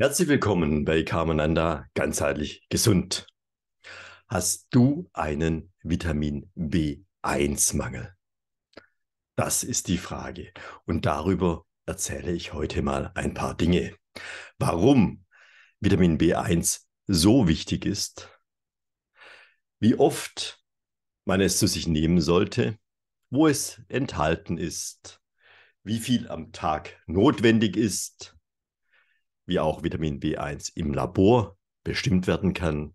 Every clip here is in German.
Herzlich willkommen bei Carmenanda ganzheitlich gesund. Hast du einen Vitamin B1-Mangel? Das ist die Frage und darüber erzähle ich heute mal ein paar Dinge. Warum Vitamin B1 so wichtig ist, wie oft man es zu sich nehmen sollte, wo es enthalten ist, wie viel am Tag notwendig ist, wie auch Vitamin B1 im Labor bestimmt werden kann,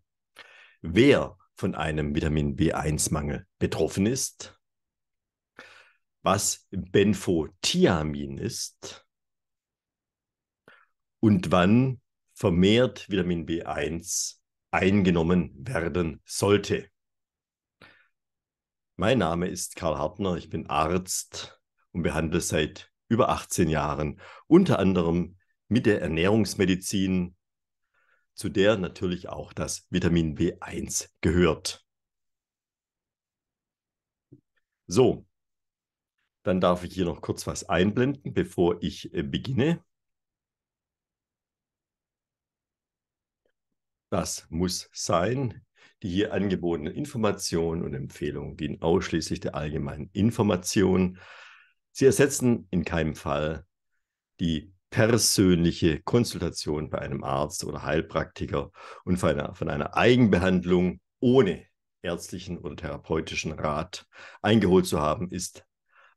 wer von einem Vitamin B1-Mangel betroffen ist, was Benfotiamin ist und wann vermehrt Vitamin B1 eingenommen werden sollte. Mein Name ist Karl Hartner, ich bin Arzt und behandle seit über 18 Jahren unter anderem mit der Ernährungsmedizin, zu der natürlich auch das Vitamin B1 gehört. So, dann darf ich hier noch kurz was einblenden, bevor ich äh, beginne. Das muss sein. Die hier angebotenen Informationen und Empfehlungen dienen ausschließlich der allgemeinen Information. Sie ersetzen in keinem Fall die persönliche Konsultation bei einem Arzt oder Heilpraktiker und von einer, von einer Eigenbehandlung ohne ärztlichen oder therapeutischen Rat eingeholt zu haben, ist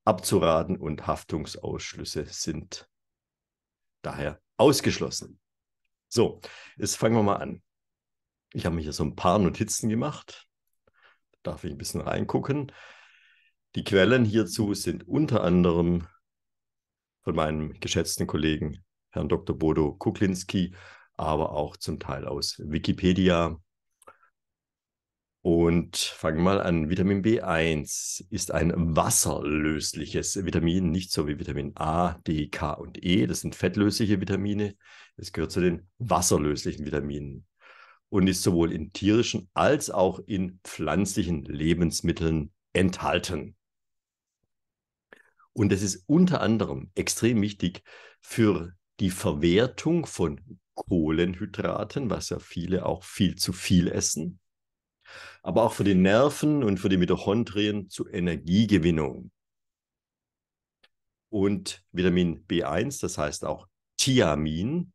abzuraten und Haftungsausschlüsse sind daher ausgeschlossen. So, jetzt fangen wir mal an. Ich habe mir hier so ein paar Notizen gemacht. darf ich ein bisschen reingucken. Die Quellen hierzu sind unter anderem von meinem geschätzten Kollegen, Herrn Dr. Bodo Kuklinski, aber auch zum Teil aus Wikipedia. Und fangen wir mal an. Vitamin B1 ist ein wasserlösliches Vitamin, nicht so wie Vitamin A, D, K und E. Das sind fettlösliche Vitamine. Es gehört zu den wasserlöslichen Vitaminen und ist sowohl in tierischen als auch in pflanzlichen Lebensmitteln enthalten. Und das ist unter anderem extrem wichtig für die Verwertung von Kohlenhydraten, was ja viele auch viel zu viel essen, aber auch für die Nerven und für die Mitochondrien zur Energiegewinnung. Und Vitamin B1, das heißt auch Thiamin,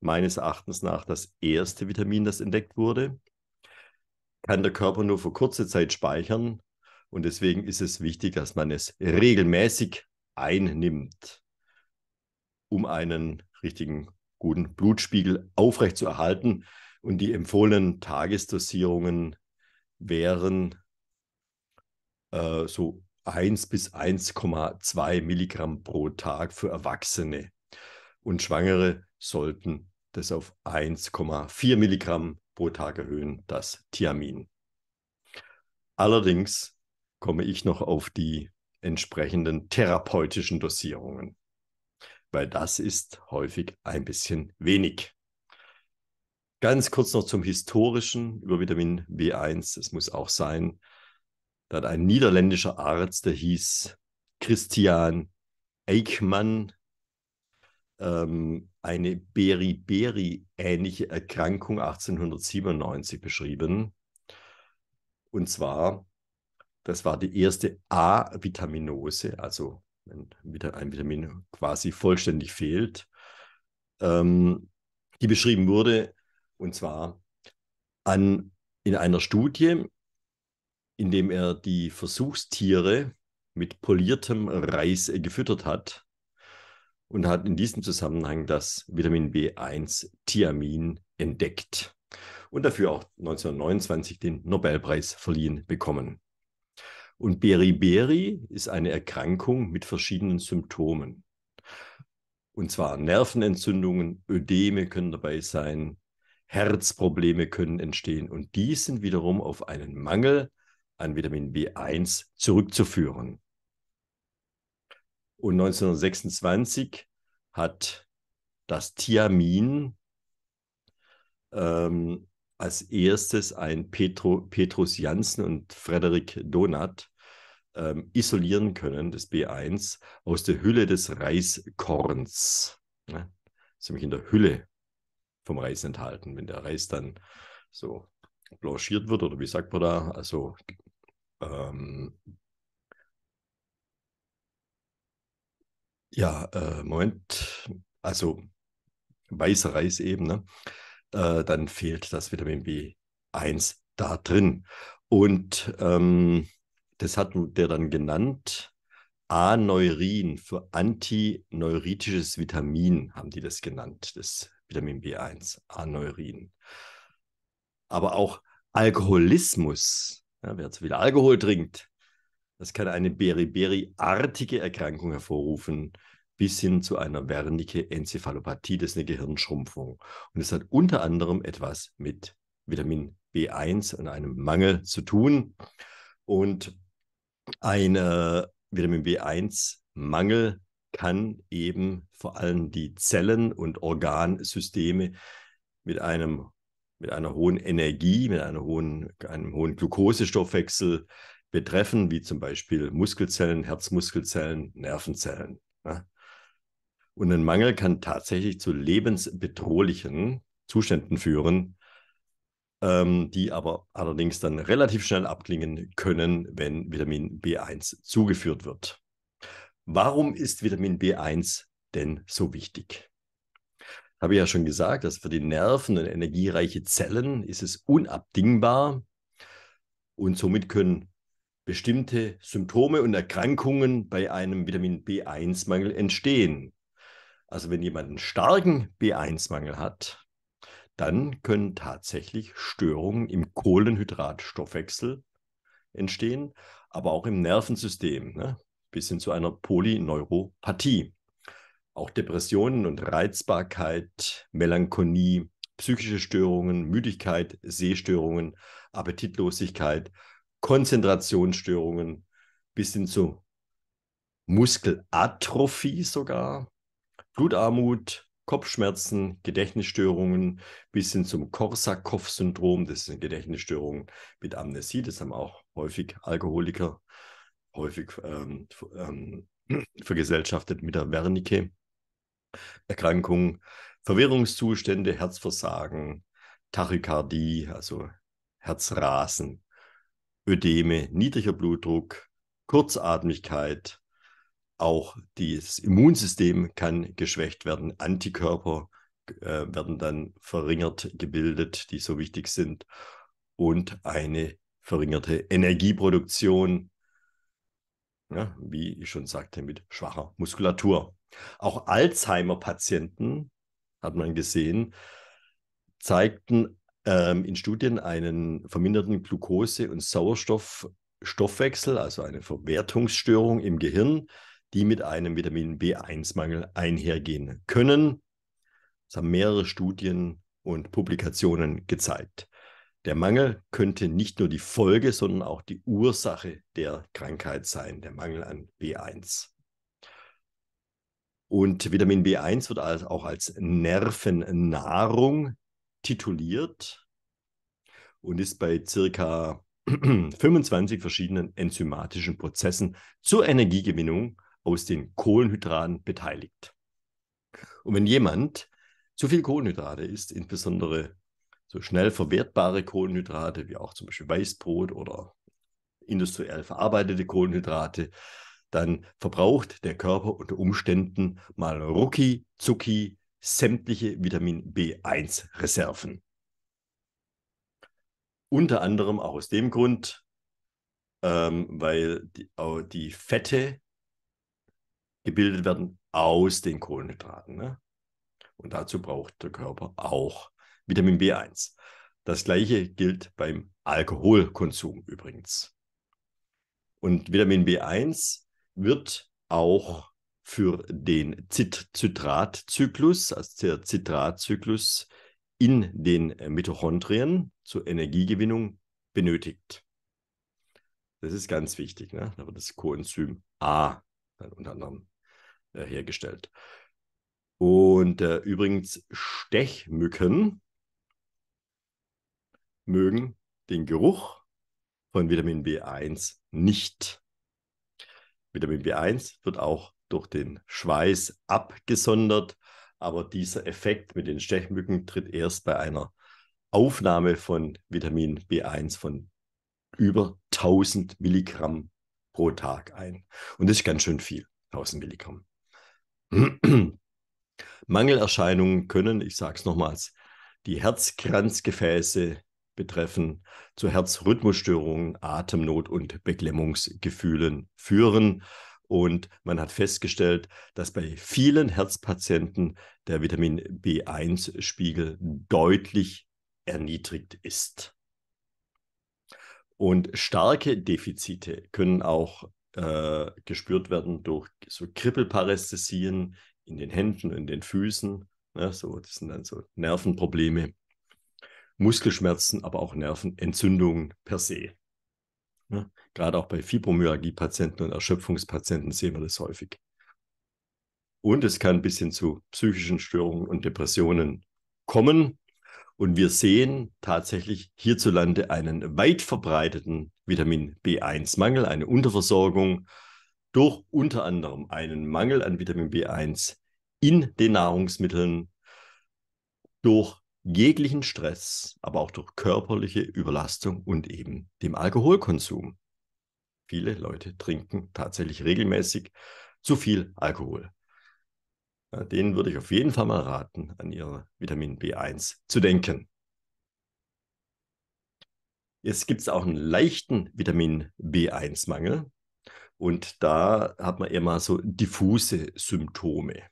meines Erachtens nach das erste Vitamin, das entdeckt wurde, kann der Körper nur für kurze Zeit speichern, und deswegen ist es wichtig, dass man es regelmäßig einnimmt, um einen richtigen guten Blutspiegel aufrechtzuerhalten. Und die empfohlenen Tagesdosierungen wären äh, so 1 bis 1,2 Milligramm pro Tag für Erwachsene. Und Schwangere sollten das auf 1,4 Milligramm pro Tag erhöhen, das Thiamin. Allerdings komme ich noch auf die entsprechenden therapeutischen Dosierungen, weil das ist häufig ein bisschen wenig. Ganz kurz noch zum Historischen über Vitamin B1. Es muss auch sein, da hat ein niederländischer Arzt, der hieß Christian Eichmann, ähm, eine Beriberi-ähnliche Erkrankung 1897 beschrieben. Und zwar das war die erste A-Vitaminose, also ein, ein Vitamin quasi vollständig fehlt, ähm, die beschrieben wurde, und zwar an, in einer Studie, in indem er die Versuchstiere mit poliertem Reis äh, gefüttert hat und hat in diesem Zusammenhang das Vitamin B1 Thiamin entdeckt und dafür auch 1929 den Nobelpreis verliehen bekommen. Und Beriberi ist eine Erkrankung mit verschiedenen Symptomen. Und zwar Nervenentzündungen, Ödeme können dabei sein, Herzprobleme können entstehen. Und die sind wiederum auf einen Mangel an Vitamin B1 zurückzuführen. Und 1926 hat das Thiamin ähm, als erstes ein Petro, Petrus Janssen und Frederik Donath ähm, isolieren können, das B1, aus der Hülle des Reiskorns. Ne? Das ist nämlich in der Hülle vom Reis enthalten. Wenn der Reis dann so blanchiert wird, oder wie sagt man da, also ähm, ja, äh, Moment, also weißer Reis eben, ne? äh, dann fehlt das Vitamin B1 da drin. Und ähm, das hat der dann genannt, Aneurin für antineuritisches Vitamin, haben die das genannt, das Vitamin B1, Aneurin. Aber auch Alkoholismus, ja, wer zu viel Alkohol trinkt, das kann eine Beriberi-artige Erkrankung hervorrufen, bis hin zu einer Wernicke Enzephalopathie, das ist eine Gehirnschrumpfung. Und es hat unter anderem etwas mit Vitamin B1 und einem Mangel zu tun. Und eine Vitamin B1-Mangel kann eben vor allem die Zellen und Organsysteme mit einem mit einer hohen Energie, mit einer hohen, einem hohen Glukosestoffwechsel betreffen, wie zum Beispiel Muskelzellen, Herzmuskelzellen, Nervenzellen. Und ein Mangel kann tatsächlich zu lebensbedrohlichen Zuständen führen, ähm, die aber allerdings dann relativ schnell abklingen können, wenn Vitamin B1 zugeführt wird. Warum ist Vitamin B1 denn so wichtig? Habe ich ja schon gesagt, dass für die Nerven und energiereiche Zellen ist es unabdingbar und somit können bestimmte Symptome und Erkrankungen bei einem Vitamin B1-Mangel entstehen. Also wenn jemand einen starken B1-Mangel hat, dann können tatsächlich Störungen im Kohlenhydratstoffwechsel entstehen, aber auch im Nervensystem, ne? bis hin zu einer Polyneuropathie. Auch Depressionen und Reizbarkeit, Melancholie, psychische Störungen, Müdigkeit, Sehstörungen, Appetitlosigkeit, Konzentrationsstörungen bis hin zu Muskelatrophie sogar, Blutarmut, Kopfschmerzen, Gedächtnisstörungen bis hin zum Korsakow-Syndrom, das sind Gedächtnisstörungen mit Amnesie, das haben auch häufig Alkoholiker, häufig ähm, ähm, vergesellschaftet mit der Wernicke. Erkrankung, Verwirrungszustände, Herzversagen, Tachykardie, also Herzrasen, Ödeme, niedriger Blutdruck, Kurzatmigkeit, auch das Immunsystem kann geschwächt werden, Antikörper äh, werden dann verringert gebildet, die so wichtig sind, und eine verringerte Energieproduktion, ja, wie ich schon sagte, mit schwacher Muskulatur. Auch Alzheimer-Patienten, hat man gesehen, zeigten ähm, in Studien einen verminderten Glucose- und Sauerstoffstoffwechsel, also eine Verwertungsstörung im Gehirn die mit einem Vitamin B1-Mangel einhergehen können. Das haben mehrere Studien und Publikationen gezeigt. Der Mangel könnte nicht nur die Folge, sondern auch die Ursache der Krankheit sein, der Mangel an B1. Und Vitamin B1 wird also auch als Nervennahrung tituliert und ist bei circa 25 verschiedenen enzymatischen Prozessen zur Energiegewinnung aus den Kohlenhydraten beteiligt. Und wenn jemand zu viel Kohlenhydrate isst, insbesondere so schnell verwertbare Kohlenhydrate, wie auch zum Beispiel Weißbrot oder industriell verarbeitete Kohlenhydrate, dann verbraucht der Körper unter Umständen mal rucki zucki sämtliche Vitamin B1-Reserven. Unter anderem auch aus dem Grund, ähm, weil die, die Fette gebildet werden aus den Kohlenhydraten. Ne? Und dazu braucht der Körper auch Vitamin B1. Das gleiche gilt beim Alkoholkonsum übrigens. Und Vitamin B1 wird auch für den Zitratzyklus, also der Zitratzyklus in den Mitochondrien zur Energiegewinnung benötigt. Das ist ganz wichtig. Ne? Da wird das Coenzym A dann unter anderem äh, hergestellt. Und äh, übrigens, Stechmücken mögen den Geruch von Vitamin B1 nicht. Vitamin B1 wird auch durch den Schweiß abgesondert, aber dieser Effekt mit den Stechmücken tritt erst bei einer Aufnahme von Vitamin B1 von über 1000 Milligramm pro Tag ein. Und das ist ganz schön viel, 1000 Milligramm. Mangelerscheinungen können, ich sage es nochmals, die Herzkranzgefäße betreffen, zu Herzrhythmusstörungen, Atemnot und Beklemmungsgefühlen führen. Und man hat festgestellt, dass bei vielen Herzpatienten der Vitamin B1-Spiegel deutlich erniedrigt ist. Und starke Defizite können auch äh, gespürt werden durch so Krippelparästhesien in den Händen, in den Füßen. Ne? So, das sind dann so Nervenprobleme, Muskelschmerzen, aber auch Nervenentzündungen per se. Ne? Gerade auch bei Fibromyalgie-Patienten und Erschöpfungspatienten sehen wir das häufig. Und es kann bis hin zu psychischen Störungen und Depressionen kommen. Und wir sehen tatsächlich hierzulande einen weit verbreiteten Vitamin B1-Mangel, eine Unterversorgung durch unter anderem einen Mangel an Vitamin B1 in den Nahrungsmitteln, durch jeglichen Stress, aber auch durch körperliche Überlastung und eben dem Alkoholkonsum. Viele Leute trinken tatsächlich regelmäßig zu viel Alkohol. Ja, äh, denen würde ich auf jeden Fall mal raten, an ihre Vitamin B1 zu denken. Jetzt gibt es auch einen leichten Vitamin B1-Mangel und da hat man eher mal so diffuse Symptome,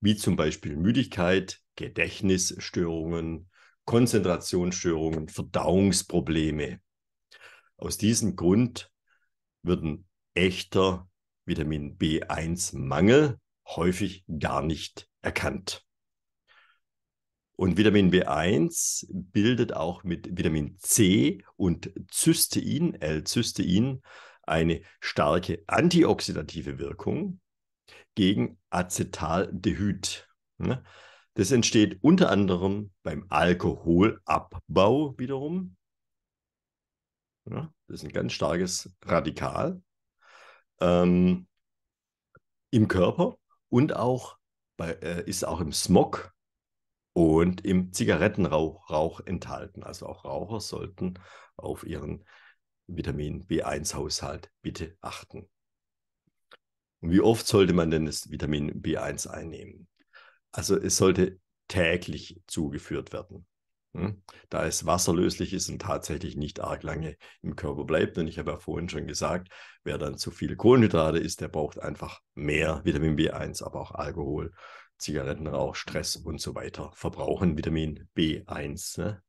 wie zum Beispiel Müdigkeit, Gedächtnisstörungen, Konzentrationsstörungen, Verdauungsprobleme. Aus diesem Grund wird ein echter Vitamin B1-Mangel häufig gar nicht erkannt. Und Vitamin B1 bildet auch mit Vitamin C und Cystein, L-Cystein, eine starke antioxidative Wirkung gegen Acetaldehyd. Ne? Das entsteht unter anderem beim Alkoholabbau wiederum. Ne? Das ist ein ganz starkes Radikal ähm, im Körper und auch bei, äh, ist auch im Smog und im Zigarettenrauch Rauch enthalten. Also auch Raucher sollten auf ihren Vitamin B1-Haushalt bitte achten. Und wie oft sollte man denn das Vitamin B1 einnehmen? Also es sollte täglich zugeführt werden. Hm? Da es wasserlöslich ist und tatsächlich nicht arg lange im Körper bleibt. Und ich habe ja vorhin schon gesagt, wer dann zu viel Kohlenhydrate isst, der braucht einfach mehr Vitamin B1, aber auch Alkohol, Zigarettenrauch, Stress und so weiter verbrauchen Vitamin B1. Ne?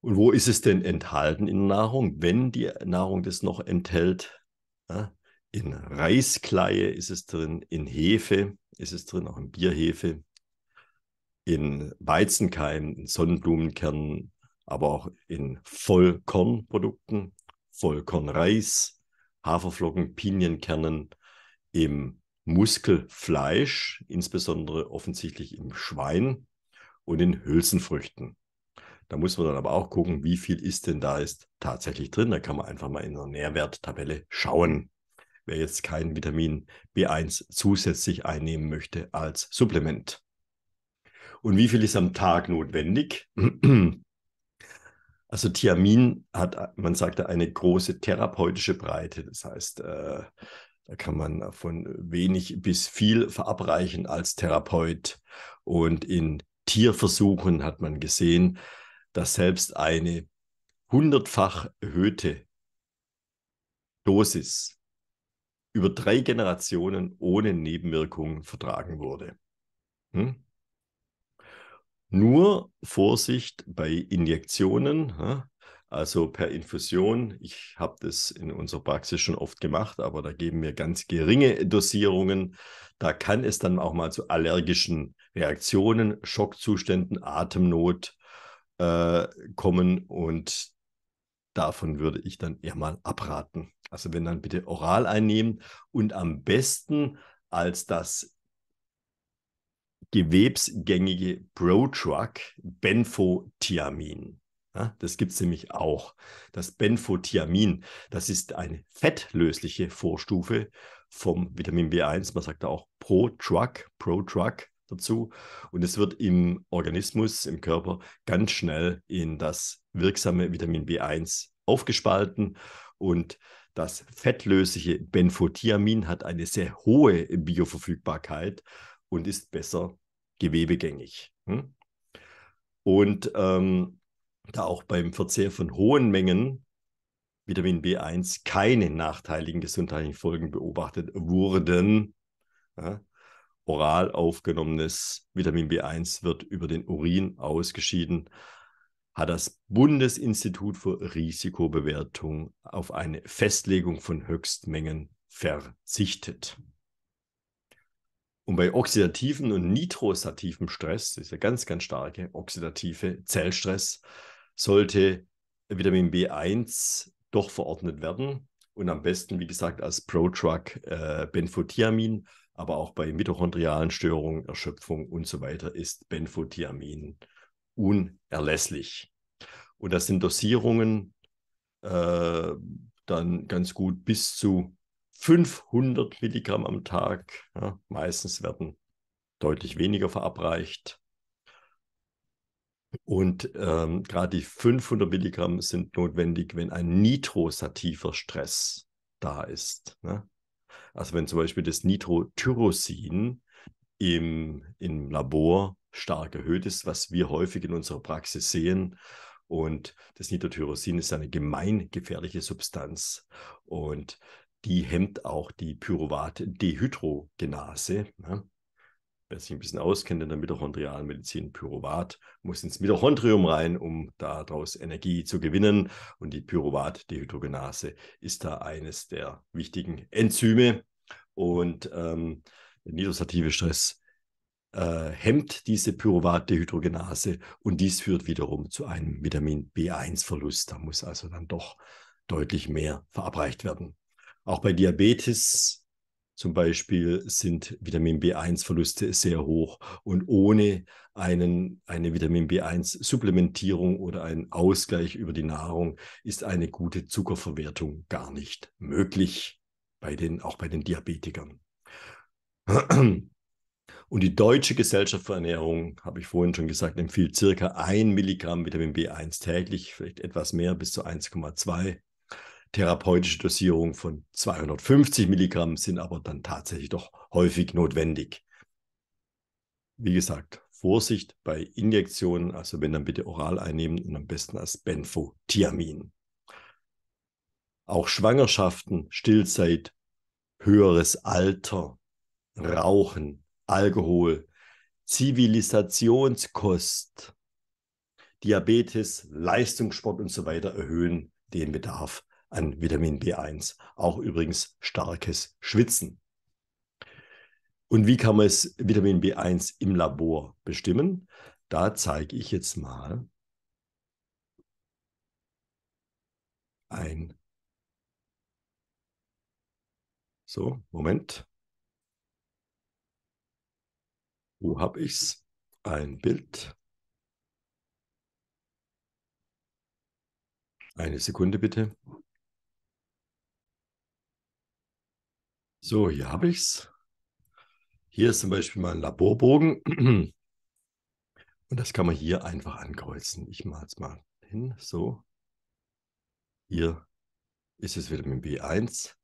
Und wo ist es denn enthalten in der Nahrung, wenn die Nahrung das noch enthält? Ne? In Reiskleie ist es drin, in Hefe ist es drin, auch in Bierhefe, in Weizenkeimen, in Sonnenblumenkernen, aber auch in Vollkornprodukten, Vollkornreis, Haferflocken, Pinienkernen, im Muskelfleisch, insbesondere offensichtlich im Schwein und in Hülsenfrüchten. Da muss man dann aber auch gucken, wie viel ist denn da ist tatsächlich drin. Da kann man einfach mal in einer Nährwerttabelle schauen. Wer jetzt kein Vitamin B1 zusätzlich einnehmen möchte als Supplement und wie viel ist am Tag notwendig. Also Thiamin hat, man sagt, eine große therapeutische Breite. Das heißt, äh, da kann man von wenig bis viel verabreichen als Therapeut. Und in Tierversuchen hat man gesehen, dass selbst eine hundertfach erhöhte Dosis über drei Generationen ohne Nebenwirkungen vertragen wurde. Hm? Nur Vorsicht bei Injektionen, also per Infusion. Ich habe das in unserer Praxis schon oft gemacht, aber da geben wir ganz geringe Dosierungen. Da kann es dann auch mal zu allergischen Reaktionen, Schockzuständen, Atemnot äh, kommen und davon würde ich dann eher mal abraten. Also wenn dann bitte oral einnehmen und am besten als das gewebsgängige Prodrug Benfotiamin. Ja, das gibt es nämlich auch. Das Benfotiamin, das ist eine fettlösliche Vorstufe vom Vitamin B1. Man sagt da auch Prodrug, Prodrug dazu. Und es wird im Organismus, im Körper ganz schnell in das wirksame Vitamin B1 aufgespalten und das fettlösliche Benfotiamin hat eine sehr hohe Bioverfügbarkeit und ist besser gewebegängig. Hm? Und ähm, da auch beim Verzehr von hohen Mengen Vitamin B1 keine nachteiligen gesundheitlichen Folgen beobachtet wurden, ja, oral aufgenommenes Vitamin B1 wird über den Urin ausgeschieden, hat das Bundesinstitut für Risikobewertung auf eine Festlegung von Höchstmengen verzichtet. Und bei oxidativen und nitrostativen Stress, das ist ja ganz, ganz starke oxidative Zellstress, sollte Vitamin B1 doch verordnet werden. Und am besten, wie gesagt, als Prodrug äh, Benfotiamin, aber auch bei mitochondrialen Störungen, Erschöpfung und so weiter ist Benfotiamin unerlässlich. Und das sind Dosierungen äh, dann ganz gut bis zu 500 Milligramm am Tag. Ja, meistens werden deutlich weniger verabreicht. Und ähm, gerade die 500 Milligramm sind notwendig, wenn ein nitrosativer Stress da ist. Ne? Also wenn zum Beispiel das Nitrotyrosin im, im Labor stark erhöht ist, was wir häufig in unserer Praxis sehen. Und das Nitrotyrosin ist eine gemeingefährliche Substanz. Und die hemmt auch die Pyruvat-Dehydrogenase. Ne? Wer sich ein bisschen auskennt in der Mitochondrialmedizin, Pyruvat muss ins Mitochondrium rein, um daraus Energie zu gewinnen. Und die Pyruvat-Dehydrogenase ist da eines der wichtigen Enzyme. Und ähm, der nitrosative Stress äh, hemmt diese Pyruvat-Dehydrogenase und dies führt wiederum zu einem Vitamin B1-Verlust. Da muss also dann doch deutlich mehr verabreicht werden. Auch bei Diabetes zum Beispiel sind Vitamin B1-Verluste sehr hoch. Und ohne einen, eine Vitamin B1-Supplementierung oder einen Ausgleich über die Nahrung ist eine gute Zuckerverwertung gar nicht möglich, bei den, auch bei den Diabetikern. Und die Deutsche Gesellschaft für Ernährung, habe ich vorhin schon gesagt, empfiehlt circa 1 Milligramm Vitamin B1 täglich, vielleicht etwas mehr bis zu 1,2 Therapeutische Dosierung von 250 Milligramm sind aber dann tatsächlich doch häufig notwendig. Wie gesagt, Vorsicht bei Injektionen, also wenn dann bitte oral einnehmen und am besten als Benfotiamin. Auch Schwangerschaften, Stillzeit, höheres Alter, Rauchen, Alkohol, Zivilisationskost, Diabetes, Leistungssport und so weiter erhöhen den Bedarf an Vitamin B1. Auch übrigens starkes Schwitzen. Und wie kann man es Vitamin B1 im Labor bestimmen? Da zeige ich jetzt mal ein. So, Moment. Wo habe ich es? Ein Bild. Eine Sekunde bitte. So, hier habe ich es. Hier ist zum Beispiel mein Laborbogen. Und das kann man hier einfach ankreuzen. Ich male es mal hin, so. Hier ist es Vitamin B1.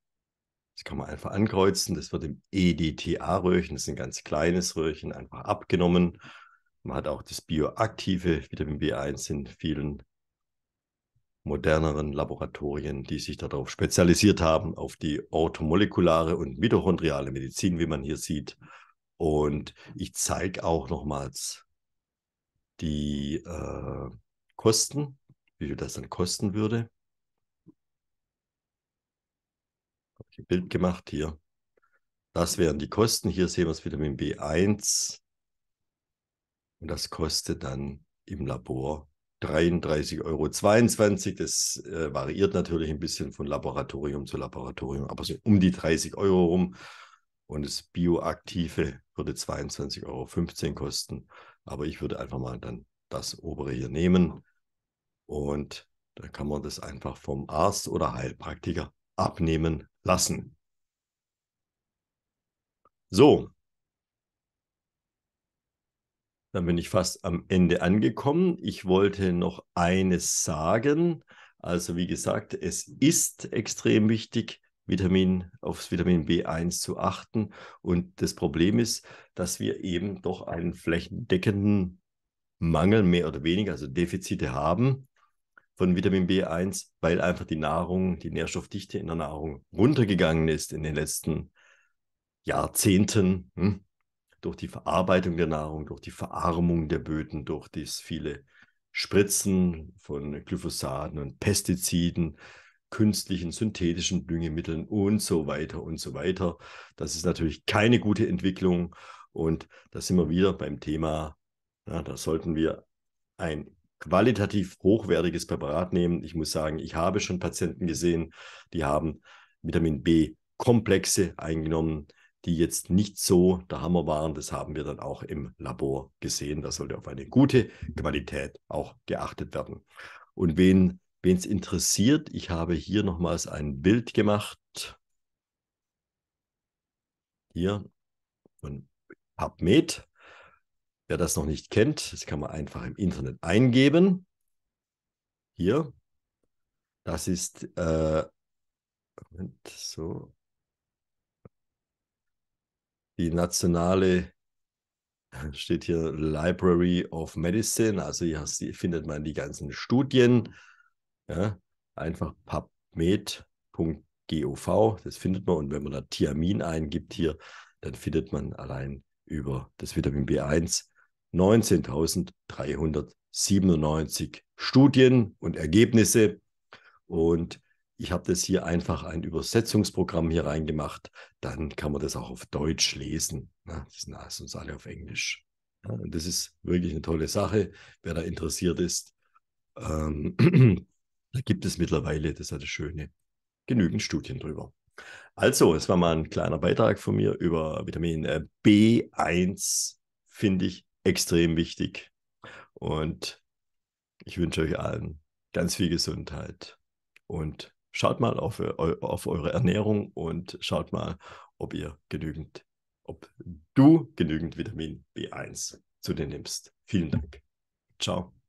Das kann man einfach ankreuzen. Das wird im EDTA-Röhrchen, das ist ein ganz kleines Röhrchen, einfach abgenommen. Man hat auch das bioaktive Vitamin B1 in vielen moderneren Laboratorien, die sich darauf spezialisiert haben, auf die orthomolekulare und mitochondriale Medizin, wie man hier sieht. Und ich zeige auch nochmals die äh, Kosten, wie viel das dann kosten würde. Habe ich ein Bild gemacht hier. Das wären die Kosten. Hier sehen wir das Vitamin B1. Und das kostet dann im Labor 33,22 Euro. Das äh, variiert natürlich ein bisschen von Laboratorium zu Laboratorium, aber so um die 30 Euro rum. Und das Bioaktive würde 22,15 Euro kosten. Aber ich würde einfach mal dann das obere hier nehmen. Und da kann man das einfach vom Arzt oder Heilpraktiker abnehmen lassen. So, dann bin ich fast am Ende angekommen. Ich wollte noch eines sagen. Also wie gesagt, es ist extrem wichtig, Vitamin, aufs Vitamin B1 zu achten. Und das Problem ist, dass wir eben doch einen flächendeckenden Mangel mehr oder weniger, also Defizite haben von Vitamin B1, weil einfach die Nahrung, die Nährstoffdichte in der Nahrung runtergegangen ist in den letzten Jahrzehnten. Hm? durch die Verarbeitung der Nahrung, durch die Verarmung der Böden, durch das viele Spritzen von Glyphosaten und Pestiziden, künstlichen, synthetischen Düngemitteln und so weiter und so weiter. Das ist natürlich keine gute Entwicklung und da sind wir wieder beim Thema, ja, da sollten wir ein qualitativ hochwertiges Präparat nehmen. Ich muss sagen, ich habe schon Patienten gesehen, die haben Vitamin B-Komplexe eingenommen, die jetzt nicht so der Hammer waren. Das haben wir dann auch im Labor gesehen. Da sollte auf eine gute Qualität auch geachtet werden. Und wen es interessiert, ich habe hier nochmals ein Bild gemacht. Hier von PubMed. Wer das noch nicht kennt, das kann man einfach im Internet eingeben. Hier. Das ist äh, Moment, so die nationale, äh, steht hier Library of Medicine, also hier findet man die ganzen Studien. Ja, einfach e pubmed.gov, das findet man. Und wenn man da Thiamin eingibt hier, dann findet man allein über das Vitamin B1 19.397 Studien und Ergebnisse. Und ich habe das hier einfach ein Übersetzungsprogramm hier reingemacht, dann kann man das auch auf Deutsch lesen. Ne? Das sind sonst alle auf Englisch. Ja, das ist wirklich eine tolle Sache, wer da interessiert ist. Ähm, da gibt es mittlerweile, das ist ja das Schöne, genügend Studien drüber. Also, es war mal ein kleiner Beitrag von mir über Vitamin äh, B1, finde ich extrem wichtig. Und ich wünsche euch allen ganz viel Gesundheit und Schaut mal auf, äh, auf eure Ernährung und schaut mal, ob ihr genügend, ob du genügend Vitamin B1 zu dir nimmst. Vielen Dank. Ciao.